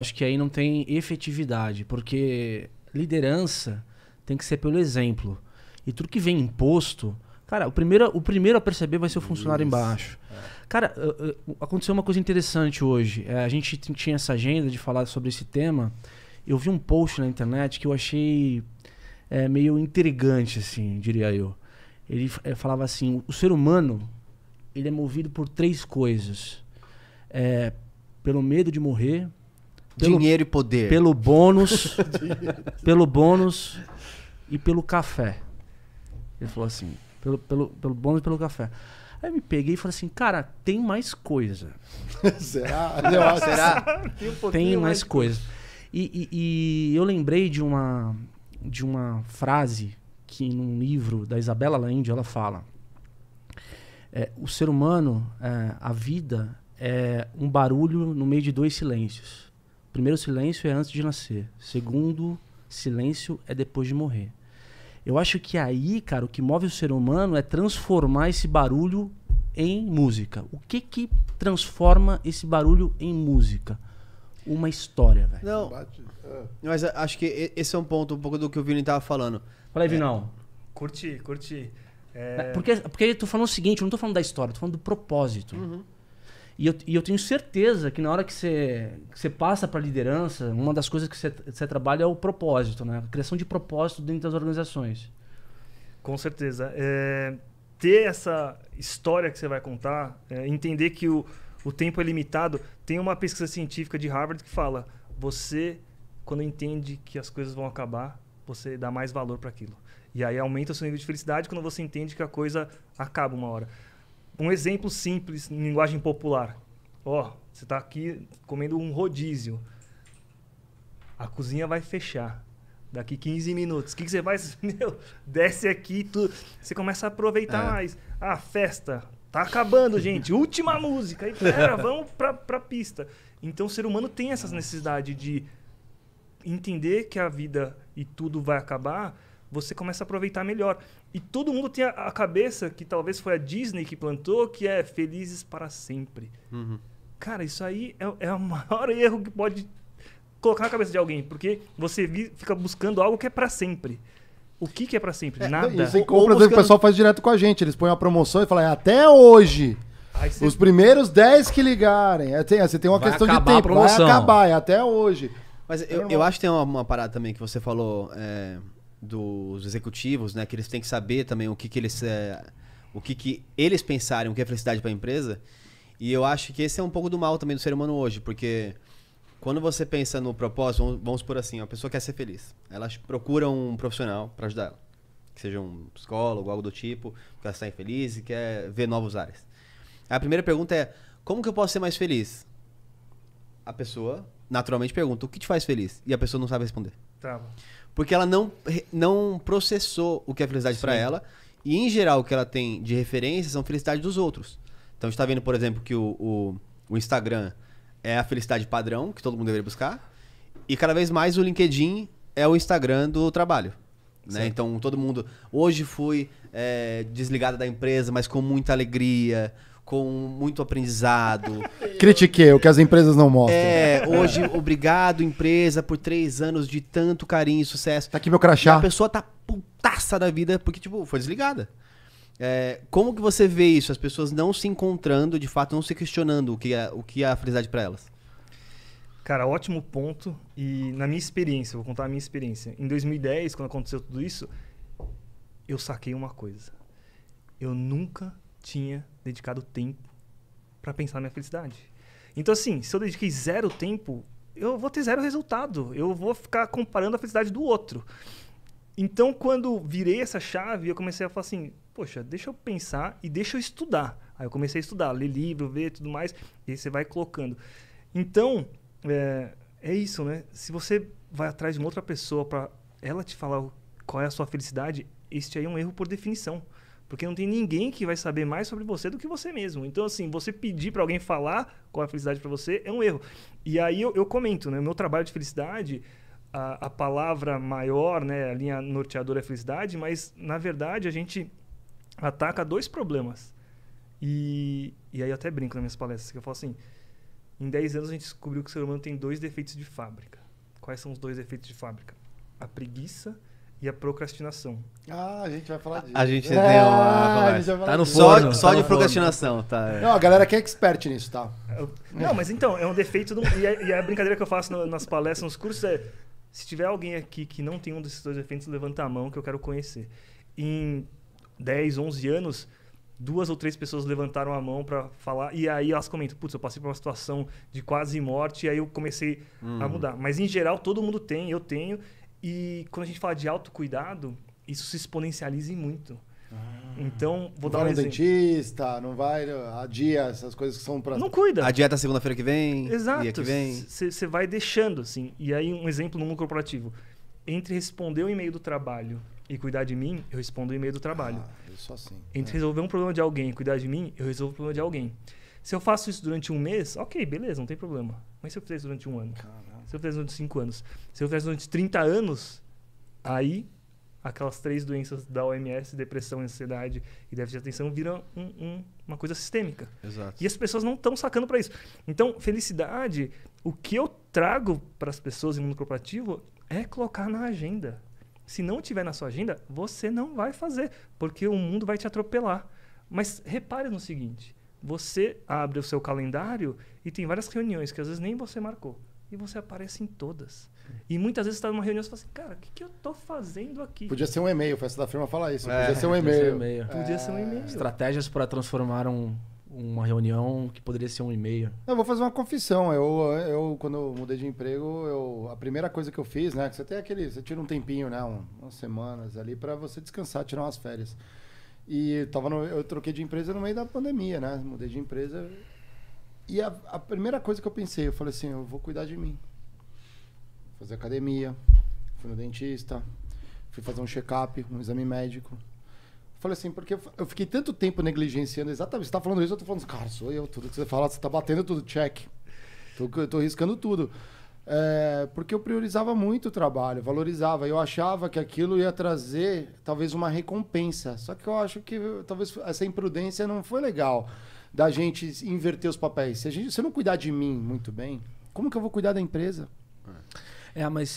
acho que aí não tem efetividade, porque liderança tem que ser pelo exemplo. E tudo que vem imposto, cara, o primeiro, o primeiro a perceber vai ser o funcionário Isso. embaixo. É. Cara, eh, eh, aconteceu uma coisa interessante hoje. É, a gente tinha essa agenda de falar sobre esse tema. Eu vi um post na internet que eu achei é, meio intrigante, assim, diria eu. Ele falava assim: o ser humano ele é movido por três coisas: é, pelo medo de morrer, pelo, Dinheiro e poder. Pelo bônus, pelo bônus e pelo café. Ele falou assim, pelo, pelo, pelo bônus e pelo café. Aí me peguei e falei assim, cara, tem mais coisa. Será? será? Tem, um tem mais, mais coisa. E, e, e, eu lembrei de uma, de uma frase que num livro da Isabela Allende ela fala. É, o ser humano, é, a vida, é um barulho no meio de dois silêncios. Primeiro silêncio é antes de nascer. Segundo silêncio é depois de morrer. Eu acho que aí, cara, o que move o ser humano é transformar esse barulho em música. O que que transforma esse barulho em música? Uma história, velho. Não, é. mas acho que esse é um ponto um pouco do que o Vini tava falando. Fala aí, é, Vinão. É, curti, curti. É... Porque, porque eu tô falando o seguinte, eu não tô falando da história, eu tô falando do propósito. Uhum. E eu, e eu tenho certeza que na hora que você, que você passa para liderança, uma das coisas que você, você trabalha é o propósito, né? A criação de propósito dentro das organizações. Com certeza. É, ter essa história que você vai contar, é, entender que o, o tempo é limitado. Tem uma pesquisa científica de Harvard que fala: você, quando entende que as coisas vão acabar, você dá mais valor para aquilo. E aí aumenta o seu nível de felicidade quando você entende que a coisa acaba uma hora um exemplo simples em linguagem popular. Ó, oh, você está aqui comendo um rodízio. A cozinha vai fechar daqui 15 minutos. O que, que, você faz? Meu, desce aqui, tu, você começa a aproveitar é. mais. Ah, festa, tá acabando, gente. Última música. E pera, vamos pra, pra pista. Então o ser humano tem essa necessidade de entender que a vida e tudo vai acabar, você começa a aproveitar melhor. E todo mundo tem a, a cabeça, que talvez foi a Disney que plantou, que é felizes para sempre. Uhum. Cara, isso aí é, é o maior erro que pode colocar na cabeça de alguém, porque você fica buscando algo que é para sempre. O que, que é para sempre? É, Nada. Isso em compras buscando... o pessoal faz direto com a gente. Eles põem uma promoção e falam, é até hoje. Você... Os primeiros 10 que ligarem. É, tem, é, você tem uma vai questão de tempo. Vai acabar, é até hoje. Mas eu, é eu acho que tem uma, uma, parada também que você falou. É dos executivos, né? Que eles têm que saber também o que, que eles. É, o que, que eles pensarem, o que é felicidade para a empresa. E eu acho que esse é um pouco do mal também do ser humano hoje, porque quando você pensa no propósito, vamos, vamos por assim, a pessoa quer ser feliz. Ela procura um profissional para ajudar ela. Que seja um psicólogo, algo do tipo, porque ela está infeliz e quer ver novos áreas. A primeira pergunta é: como que eu posso ser mais feliz? A pessoa naturalmente pergunta: o que te faz feliz? E a pessoa não sabe responder. Tá Porque ela não, não processou o que é felicidade para ela. E, em geral, o que ela tem de referência são felicidade dos outros. Então, a gente tá vendo, por exemplo, que o, o, o Instagram é a felicidade padrão que todo mundo deveria buscar. E cada vez mais o LinkedIn é o Instagram do trabalho. Né? Então todo mundo. Hoje fui é, desligado da empresa, mas com muita alegria com muito aprendizado. Critiquei, o que as empresas não mostram. É, hoje, obrigado, empresa, por três anos de tanto carinho e sucesso. Tá aqui meu crachá. E a pessoa tá putaça da vida, porque, tipo, foi desligada. É, como que você vê isso? As pessoas não se encontrando, de fato, não se questionando o que é, o que é a felicidade para elas. Cara, ótimo ponto. E na minha experiência, vou contar a minha experiência. Em 2010, quando aconteceu tudo isso, eu saquei uma coisa. Eu nunca tinha dedicado tempo para pensar na minha felicidade. Então, assim, se eu dediquei zero tempo, eu vou ter zero resultado. Eu vou ficar comparando a felicidade do outro. Então, quando virei essa chave, eu comecei a falar assim: poxa, deixa eu pensar e deixa eu estudar. Aí eu comecei a estudar, ler livro, ver tudo mais, e aí você vai colocando. Então, é, é isso, né? Se você vai atrás de uma outra pessoa para ela te falar qual é a sua felicidade, este aí é um erro por definição. Porque não tem ninguém que vai saber mais sobre você do que você mesmo. Então, assim, você pedir para alguém falar qual é a felicidade para você é um erro. E aí eu, eu comento, né? O meu trabalho de felicidade, a, a, palavra maior, né? A linha norteadora é felicidade, mas, na verdade, a gente ataca dois problemas. E, e aí eu até brinco nas minhas palestras, que eu falo assim, em 10 anos a gente descobriu que o ser humano tem dois defeitos de fábrica. Quais são os dois defeitos de fábrica? A preguiça e a procrastinação. Ah, a gente vai falar disso. A gente tem é, uma Tá no forno. Só, tá só tá de procrastinação, tá? É. Não, a galera que é expert nisso, tá? É, não, mas então, é um defeito. Do, e, a, é, e, é a, brincadeira que eu faço no, nas palestras, nos cursos é: se tiver alguém aqui que não tem um desses dois defeitos, levanta a mão que eu quero conhecer. Em 10, 11 anos, duas ou três pessoas levantaram a mão para falar e aí elas comentam, putz, eu passei por uma situação de quase morte e aí eu comecei hum. a mudar. Mas em geral todo mundo tem, eu tenho e quando a gente fala de autocuidado, isso se exponencializa em muito. Ah. Então, vou dar um exemplo. Não vai no dentista, não vai, adia essas coisas que são para Não cuida. A dieta segunda-feira que vem, Exato. dia que vem. Você vai deixando, assim. E aí, um exemplo no mundo corporativo. Entre responder o e-mail do trabalho e cuidar de mim, eu respondo o e-mail do trabalho. Ah, isso assim. Entre é. resolver um problema de alguém e cuidar de mim, eu resolvo o problema de alguém. Se eu faço isso durante um mês, ok, beleza, não tem problema. Mas se eu fizer isso durante um ano? Caramba se eu fizer durante 5 anos, se eu fizer durante 30 anos, aí aquelas três doenças da OMS, depressão, ansiedade e déficit de atenção, viram um, um, uma coisa sistêmica. Exato. E as pessoas não estão sacando para isso. Então, felicidade, o que eu trago para as pessoas em mundo corporativo é colocar na agenda. Se não tiver na sua agenda, você não vai fazer, porque o mundo vai te atropelar. Mas repare no seguinte: você abre o seu calendário e tem várias reuniões que às vezes nem você marcou e você aparece em todas. E muitas vezes você está numa reunião e você fala assim, cara, o que, que eu estou fazendo aqui? Podia ser um e-mail, festa da firma fala isso. É, podia ser um e-mail. Podia, um podia ser um e-mail. Estratégias para transformar um, uma reunião que poderia ser um e-mail. Eu vou fazer uma confissão. Eu, eu quando eu mudei de emprego, eu, a primeira coisa que eu fiz, né? Que você tem aquele. Você tira um tempinho, né? Um, umas semanas ali para você descansar, tirar umas férias. E tava no, eu troquei de empresa no meio da pandemia, né? Mudei de empresa e a, a, primeira coisa que eu pensei, eu falei assim, eu vou cuidar de mim. Fazer academia, fui no dentista, fui fazer um check-up, um exame médico. falei assim, porque eu fiquei tanto tempo negligenciando, exatamente, você tá falando isso, eu tô falando, cara, sou eu, tudo que você fala, você tá batendo tudo, check. Tô, eu tô riscando tudo. É, porque eu priorizava muito o trabalho, valorizava. Eu achava que aquilo ia trazer talvez uma recompensa. Só que eu acho que talvez essa imprudência não foi legal da gente inverter os papéis. Se, a gente, se eu não cuidar de mim muito bem, como que eu vou cuidar da empresa? É, mas